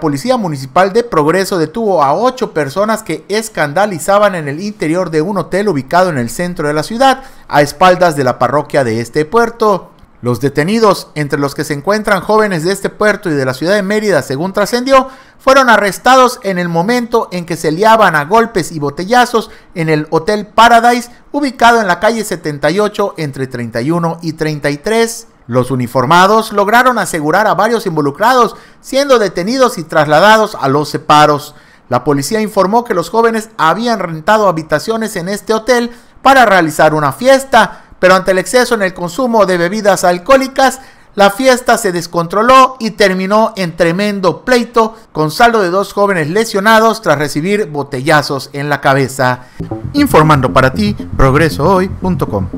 policía municipal de Progreso detuvo a ocho personas que escandalizaban en el interior de un hotel ubicado en el centro de la ciudad, a espaldas de la parroquia de este puerto. Los detenidos, entre los que se encuentran jóvenes de este puerto y de la ciudad de Mérida, según trascendió, fueron arrestados en el momento en que se liaban a golpes y botellazos en el Hotel Paradise, ubicado en la calle 78 entre 31 y 33. Los uniformados lograron asegurar a varios involucrados, siendo detenidos y trasladados a los separos. La policía informó que los jóvenes habían rentado habitaciones en este hotel para realizar una fiesta, pero ante el exceso en el consumo de bebidas alcohólicas, la fiesta se descontroló y terminó en tremendo pleito con saldo de dos jóvenes lesionados tras recibir botellazos en la cabeza. Informando para ti, progresohoy.com.